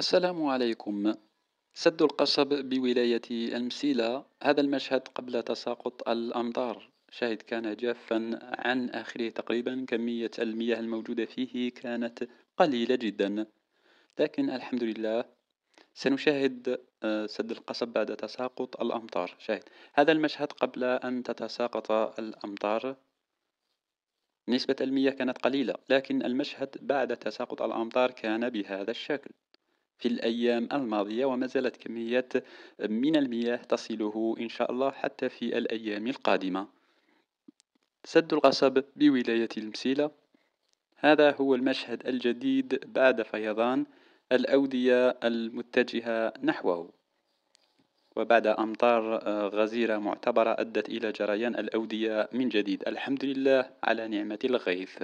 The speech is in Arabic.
السلام عليكم سد القصب بولاية المسيلة هذا المشهد قبل تساقط الأمطار شاهد كان جافا عن آخره تقريبا كمية المياه الموجودة فيه كانت قليلة جدا لكن الحمد لله سنشاهد آه، سد القصب بعد تساقط الأمطار شاهد هذا المشهد قبل أن تتساقط الأمطار نسبة المياه كانت قليلة لكن المشهد بعد تساقط الأمطار كان بهذا الشكل في الأيام الماضية وما زالت كميات من المياه تصله إن شاء الله حتى في الأيام القادمة سد القصب بولاية المسيلة هذا هو المشهد الجديد بعد فيضان الأودية المتجهة نحوه وبعد أمطار غزيرة معتبرة أدت إلى جريان الأودية من جديد الحمد لله على نعمة الغيث